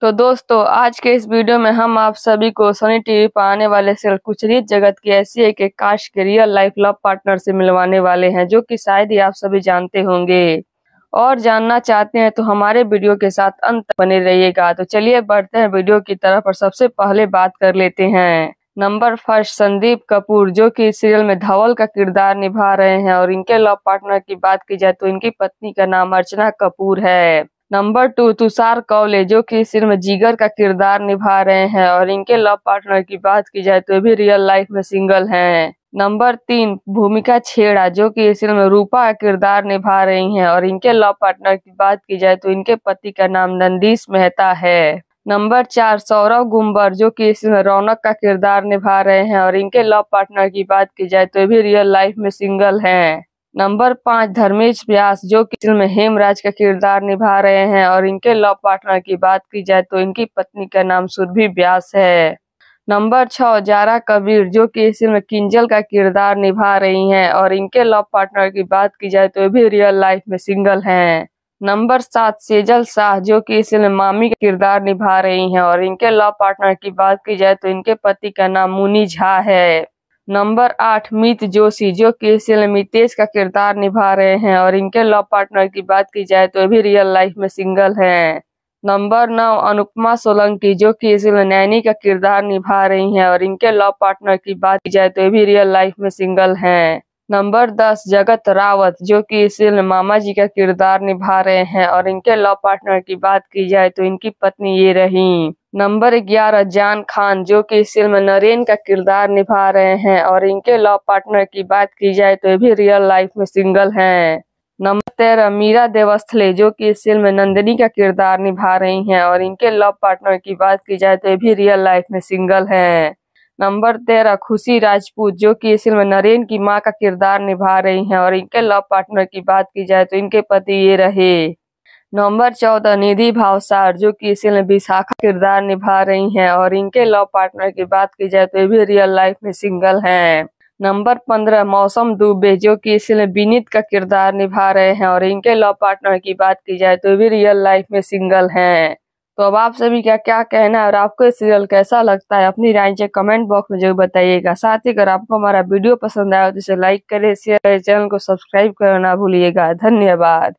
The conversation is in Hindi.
तो दोस्तों आज के इस वीडियो में हम आप सभी को सोनी टीवी पर आने वाले सिर्फ कुछ रीत जगत की ऐसी एक एक काश के रियल लाइफ लव पार्टनर से मिलवाने वाले हैं जो कि शायद ही आप सभी जानते होंगे और जानना चाहते हैं तो हमारे वीडियो के साथ अंत बने रहिएगा तो चलिए बढ़ते हैं वीडियो की तरफ और सबसे पहले बात कर लेते हैं नंबर फर्स्ट संदीप कपूर जो कि सीरियल में धवल का किरदार निभा रहे हैं और इनके लव पार्टनर की बात की जाए तो इनकी पत्नी का नाम अर्चना कपूर है नंबर टू तुषार कौले जो कि इस फिल्म जिगर का किरदार निभा रहे हैं और इनके लव पार्टनर की बात की जाए तो भी रियल लाइफ में सिंगल हैं नंबर तीन भूमिका छेड़ा जो कि इस फिल्म रूपा का किरदार निभा रही हैं और इनके लव पार्टनर की बात की जाए तो इनके पति का नाम नंदीश मेहता है नंबर चार सौरव गुम्बर जो कि इस फिल्म रौनक का किरदार निभा रहे हैं और इनके लव पार्टनर की बात की जाए तो भी रियल लाइफ में सिंगल हैं नंबर पाँच धर्मेश व्यास जो कि फिल्म हेमराज का किरदार निभा रहे हैं और इनके लव पार्टनर की बात की जाए तो इनकी पत्नी का नाम सुरभि व्यास है नंबर छः जारा कबीर जो कि इस फिल्म किंजल का किरदार निभा रही हैं और इनके लव पार्टनर की बात की जाए तो ये भी रियल लाइफ में सिंगल हैं नंबर सात सेजल शाह जो कि इस फिल्म मामी का किरदार निभा रही हैं और इनके लव पार्टनर की बात की जाए तो इनके पति का नाम मुनी झा है नंबर आठ मित जोशी जो कि फिल्म मितेश का किरदार निभा रहे हैं और इनके लव पार्टनर की बात की जाए तो भी रियल लाइफ में सिंगल हैं नंबर नौ अनुपमा सोलंकी जो कि इस नैनी का किरदार निभा रही हैं और इनके लव पार्टनर की बात की जाए तो भी रियल लाइफ में सिंगल हैं नंबर दस जगत रावत जो कि इस मामा जी का किरदार निभा रहे हैं और इनके लव पार्टनर की बात की जाए तो इनकी पत्नी ये रही नंबर ग्यारह जान खान जो कि इस फिल्म नरेन का किरदार निभा रहे हैं और इनके लव पार्टनर की बात की जाए तो ये भी रियल लाइफ में सिंगल हैं नंबर तेरह मीरा देवस्थले जो कि इस फिल्म नंदिनी का किरदार निभा रही हैं और इनके लव पार्टनर की बात की जाए तो ये भी रियल लाइफ में सिंगल हैं नंबर तेरह खुशी राजपूत जो कि इस फिल्म नरेन की माँ का किरदार निभा रही हैं और इनके लव पार्टनर की बात की जाए तो इनके पति ये रहे नवंबर चौदह निधि भावसार जो कि इस विशाखा किरदार निभा रही हैं और इनके लव पार्टनर की बात की जाए तो ये भी रियल लाइफ में सिंगल हैं नंबर पंद्रह मौसम दुबे जो कि इस विनीत का किरदार निभा रहे हैं और इनके लव पार्टनर की बात की जाए तो भी रियल लाइफ में सिंगल हैं तो अब आप सभी का क्या कहना है और आपको ये सीरियल कैसा लगता है अपनी राय से कमेंट बॉक्स में जरूर बताइएगा साथ ही अगर आपको हमारा वीडियो पसंद आया तो इसे लाइक करें शेयर करें चैनल को सब्सक्राइब करना भूलिएगा धन्यवाद